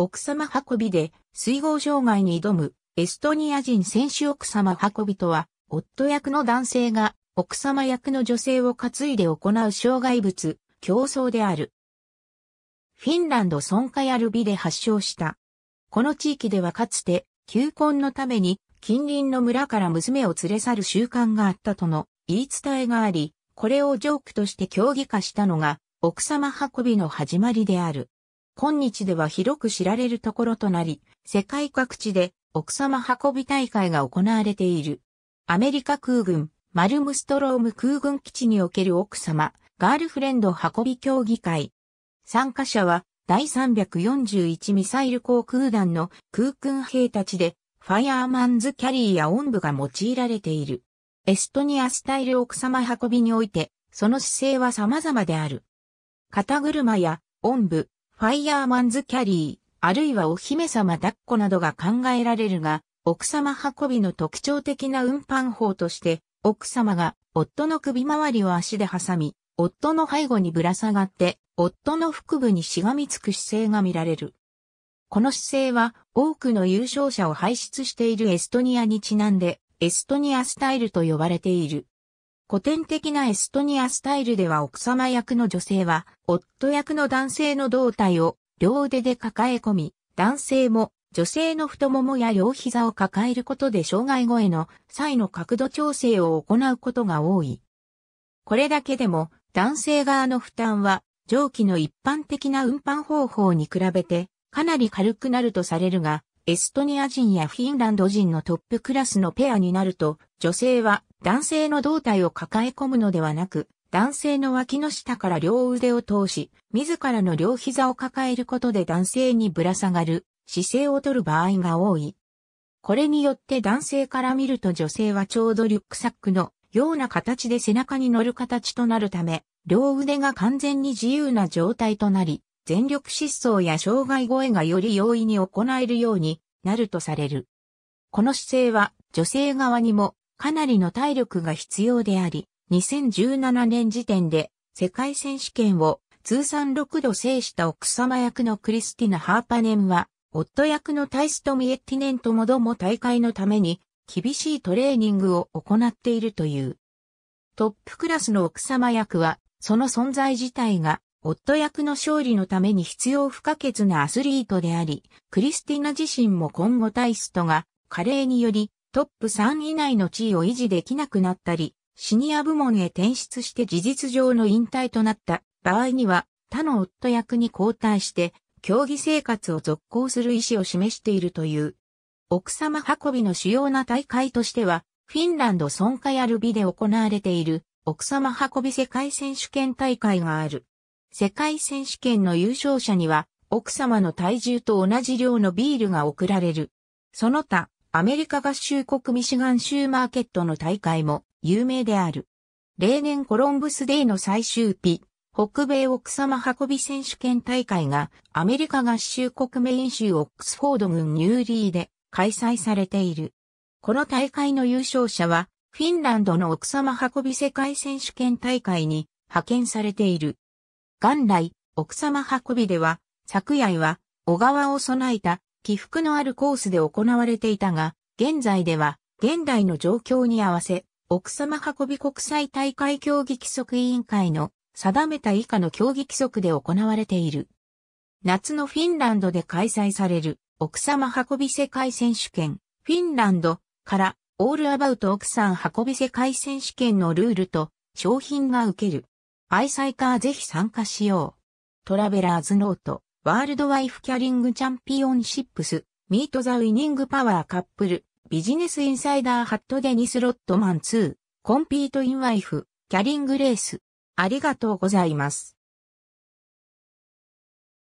奥様運びで水郷障害に挑むエストニア人選手奥様運びとは、夫役の男性が奥様役の女性を担いで行う障害物、競争である。フィンランド損壊あるルビで発症した。この地域ではかつて、求婚のために近隣の村から娘を連れ去る習慣があったとの言い伝えがあり、これをジョークとして競技化したのが、奥様運びの始まりである。今日では広く知られるところとなり、世界各地で奥様運び大会が行われている。アメリカ空軍、マルムストローム空軍基地における奥様、ガールフレンド運び協議会。参加者は、第341ミサイル航空団の空軍兵たちで、ファイアーマンズキャリーや音部が用いられている。エストニアスタイル奥様運びにおいて、その姿勢は様々である。肩車や音部、ファイヤーマンズキャリー、あるいはお姫様抱っこなどが考えられるが、奥様運びの特徴的な運搬法として、奥様が夫の首周りを足で挟み、夫の背後にぶら下がって、夫の腹部にしがみつく姿勢が見られる。この姿勢は多くの優勝者を輩出しているエストニアにちなんで、エストニアスタイルと呼ばれている。古典的なエストニアスタイルでは奥様役の女性は、夫役の男性の胴体を両腕で抱え込み、男性も女性の太ももや両膝を抱えることで障害後への際の角度調整を行うことが多い。これだけでも男性側の負担は蒸気の一般的な運搬方法に比べてかなり軽くなるとされるが、エストニア人やフィンランド人のトップクラスのペアになると、女性は男性の胴体を抱え込むのではなく、男性の脇の下から両腕を通し、自らの両膝を抱えることで男性にぶら下がる姿勢をとる場合が多い。これによって男性から見ると女性はちょうどリュックサックのような形で背中に乗る形となるため、両腕が完全に自由な状態となり、全力疾走や障害声がより容易に行えるようになるとされる。この姿勢は女性側にもかなりの体力が必要であり、2017年時点で世界選手権を通算6度制した奥様役のクリスティナ・ハーパネンは、夫役のタイスト・ミエッティネンともども大会のために厳しいトレーニングを行っているという。トップクラスの奥様役は、その存在自体が夫役の勝利のために必要不可欠なアスリートであり、クリスティナ自身も今後タイストが加齢によりトップ3以内の地位を維持できなくなったり、シニア部門へ転出して事実上の引退となった場合には、他の夫役に交代して、競技生活を続行する意思を示しているという。奥様運びの主要な大会としては、フィンランドソンカヤルビで行われている奥様運び世界選手権大会がある。世界選手権の優勝者には奥様の体重と同じ量のビールが贈られる。その他、アメリカ合衆国ミシガン州マーケットの大会も有名である。例年コロンブスデイの最終日、北米奥様運び選手権大会がアメリカ合衆国メイン州オックスフォード郡ニューリーで開催されている。この大会の優勝者はフィンランドの奥様運び世界選手権大会に派遣されている。元来、奥様運びでは、昨夜は小川を備えた起伏のあるコースで行われていたが、現在では、現代の状況に合わせ、奥様運び国際大会競技規則委員会の定めた以下の競技規則で行われている。夏のフィンランドで開催される奥様運び世界選手権、フィンランドからオールアバウト奥さん運び世界選手権のルールと商品が受ける。愛妻家はぜひ参加しよう。トラベラーズノート。ワールドワイフキャリングチャンピオンシップス、ミートザウィニングパワーカップル、ビジネスインサイダーハットデニスロットマン2、コンピートインワイフ、キャリングレース。ありがとうございます。